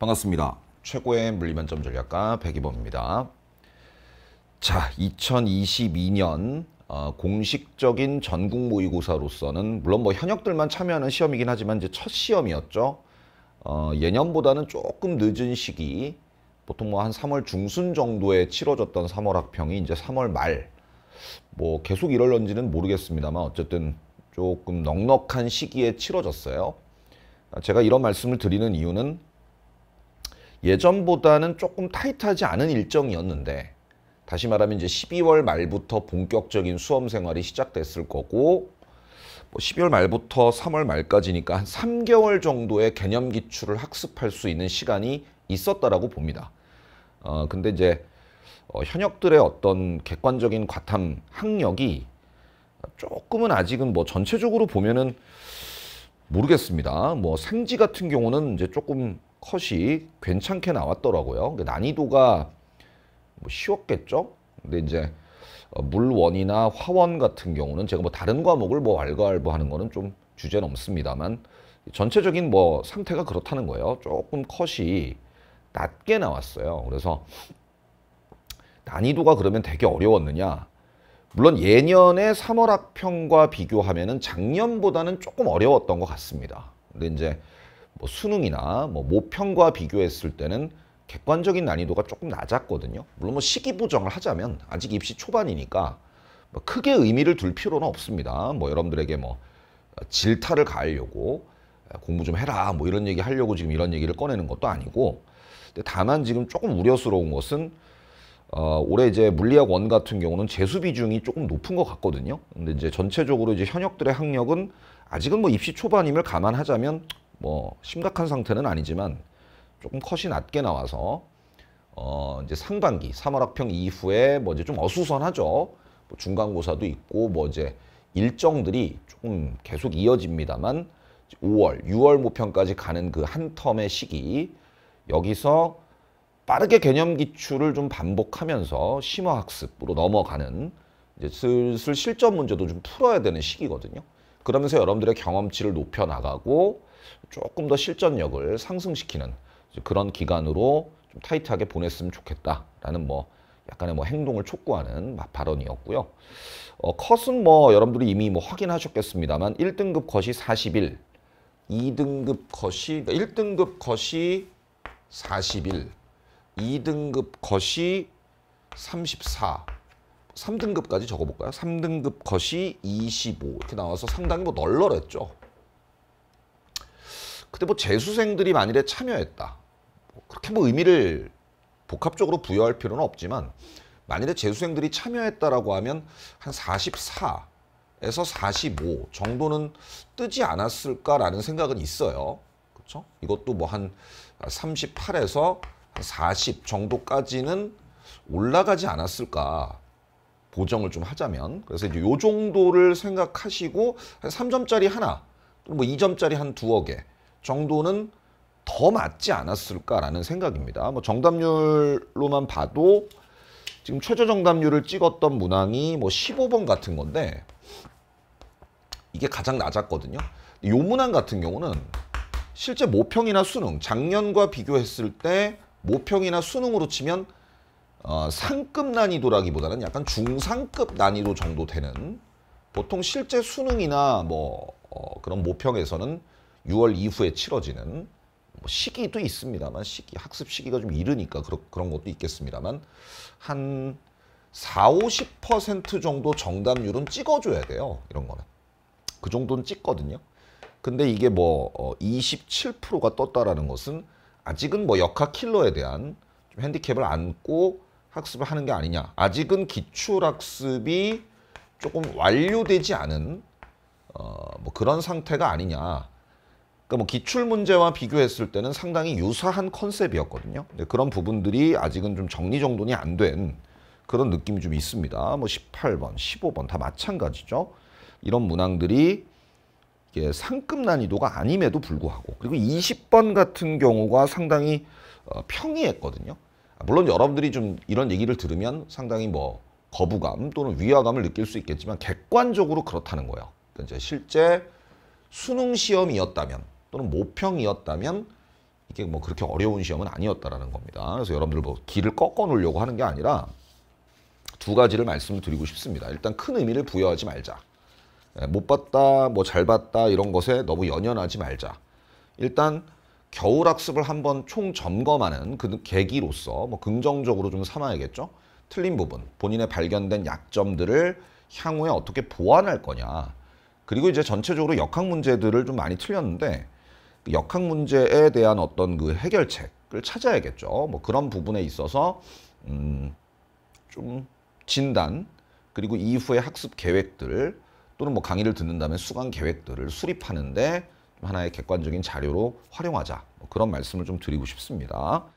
반갑습니다. 최고의 물리면점 전략가 백이범입니다. 자, 2022년 어, 공식적인 전국 모의고사로서는 물론 뭐 현역들만 참여하는 시험이긴 하지만 이제 첫 시험이었죠. 어, 예년보다는 조금 늦은 시기, 보통 뭐 한 3월 중순 정도에 치러졌던 3월 학평이 이제 3월 말, 뭐 계속 이럴런지는 모르겠습니다만 어쨌든 조금 넉넉한 시기에 치러졌어요. 아, 제가 이런 말씀을 드리는 이유는 예전보다는 조금 타이트하지 않은 일정이었는데 다시 말하면 이제 12월 말부터 본격적인 수험 생활이 시작됐을 거고 뭐 12월 말부터 3월 말까지니까 한 3개월 정도의 개념 기출을 학습할 수 있는 시간이 있었다라고 봅니다. 어 근데 이제 어, 현역들의 어떤 객관적인 과탐 학력이 조금은 아직은 뭐 전체적으로 보면은 모르겠습니다. 뭐 생지 같은 경우는 이제 조금 컷이 괜찮게 나왔더라고요. 난이도가 뭐 쉬웠겠죠? 근데 이제 어, 물원이나 화원 같은 경우는 제가 뭐 다른 과목을 뭐 알과알부하는 거는 좀 주제는 없습니다만 전체적인 뭐 상태가 그렇다는 거예요. 조금 컷이 낮게 나왔어요. 그래서 난이도가 그러면 되게 어려웠느냐? 물론 예년의 3월 학평과 비교하면 작년보다는 조금 어려웠던 것 같습니다. 근데 이제 뭐 수능이나 뭐 모평과 비교했을 때는 객관적인 난이도가 조금 낮았거든요. 물론 뭐 시기 보정을 하자면 아직 입시 초반이니까 뭐 크게 의미를 둘 필요는 없습니다. 뭐 여러분들에게 뭐 질타를 가하려고 공부 좀 해라 뭐 이런 얘기 하려고 지금 이런 얘기를 꺼내는 것도 아니고 다만 지금 조금 우려스러운 것은 어, 올해 이제 물리학 원 같은 경우는 재수 비중이 조금 높은 것 같거든요. 근데 이제 전체적으로 이제 현역들의 학력은 아직은 뭐 입시 초반임을 감안하자면 뭐 심각한 상태는 아니지만 조금 컷이 낮게 나와서 어 이제 상반기 3월 학평 이후에 뭐 이제 좀 어수선하죠. 뭐 중간고사도 있고 뭐 이제 일정들이 조금 계속 이어집니다만 5월, 6월 모평까지 가는 그 한 텀의 시기 여기서 빠르게 개념 기출을 좀 반복하면서 심화 학습으로 넘어가는 이제 슬슬 실전 문제도 좀 풀어야 되는 시기거든요. 그러면서 여러분들의 경험치를 높여나가고 조금 더 실전력을 상승시키는 그런 기간으로 좀 타이트하게 보냈으면 좋겠다라는 뭐 약간의 뭐 행동을 촉구하는 발언이었고요. 어, 컷은 뭐 여러분들이 이미 뭐 확인하셨겠습니다만 1등급 컷이 41, 2등급 컷이 그러니까 1등급 컷이 41, 2등급 컷이 34, 3등급까지 적어볼까요? 3등급 컷이 25 이렇게 나와서 상당히 뭐 널널했죠. 그때 뭐 재수생들이 만일에 참여했다. 뭐 그렇게 뭐 의미를 복합적으로 부여할 필요는 없지만 만일에 재수생들이 참여했다라고 하면 한 44에서 45 정도는 뜨지 않았을까라는 생각은 있어요. 그렇죠? 이것도 뭐 한 38에서 4 0 정도까지는 올라가지 않았을까 보정을 좀 하자면 그래서 이제 요 정도를 생각하시고 한 3점짜리 하나 또뭐 2점짜리 한 두어 개 정도는 더 맞지 않았을까라는 생각입니다. 뭐 정답률로만 봐도 지금 최저 정답률을 찍었던 문항이 뭐 15번 같은 건데 이게 가장 낮았거든요. 요 문항 같은 경우는 실제 모평이나 수능 작년과 비교했을 때 모평이나 수능으로 치면 어, 상급 난이도라기보다는 약간 중상급 난이도 정도 되는 보통 실제 수능이나 뭐 어, 그런 모평에서는 6월 이후에 치러지는 뭐 시기도 있습니다만 시기 학습 시기가 좀 이르니까 그러, 그런 것도 있겠습니다만 한 4, 50% 정도 정답률은 찍어줘야 돼요. 이런 거는. 그 정도는 찍거든요. 근데 이게 뭐 27%가 어, 떴다라는 것은 아직은 뭐 역학 킬러에 대한 좀 핸디캡을 안고 학습을 하는 게 아니냐. 아직은 기출학습이 조금 완료되지 않은 어, 뭐 그런 상태가 아니냐. 그러니까 뭐 기출 문제와 비교했을 때는 상당히 유사한 컨셉이었거든요. 근데 그런 부분들이 아직은 좀 정리 정돈이 안 된 그런 느낌이 좀 있습니다. 뭐 18번, 15번 다 마찬가지죠. 이런 문항들이 이게 상급 난이도가 아님에도 불구하고 그리고 20번 같은 경우가 상당히 어, 평이했거든요. 아, 물론 여러분들이 좀 이런 얘기를 들으면 상당히 뭐 거부감 또는 위화감을 느낄 수 있겠지만 객관적으로 그렇다는 거예요. 그러니까 이제 실제 수능 시험이었다면 또는 모평이었다면 이게 뭐 그렇게 어려운 시험은 아니었다라는 겁니다. 그래서 여러분들 뭐 길을 꺾어 놓으려고 하는 게 아니라 두 가지를 말씀을 드리고 싶습니다. 일단 큰 의미를 부여하지 말자. 예, 못 봤다, 뭐 잘 봤다 이런 것에 너무 연연하지 말자. 일단 겨울학습을 한번 총점검하는 그 계기로서 뭐 긍정적으로 좀 삼아야겠죠. 틀린 부분, 본인의 발견된 약점들을 향후에 어떻게 보완할 거냐. 그리고 이제 전체적으로 역학 문제들을 좀 많이 틀렸는데 그 역학 문제에 대한 어떤 그 해결책을 찾아야겠죠. 뭐 그런 부분에 있어서 음, 좀 진단 그리고 이후의 학습 계획들 또는 뭐 강의를 듣는다면 수강 계획들을 수립하는데 하나의 객관적인 자료로 활용하자 뭐 그런 말씀을 좀 드리고 싶습니다.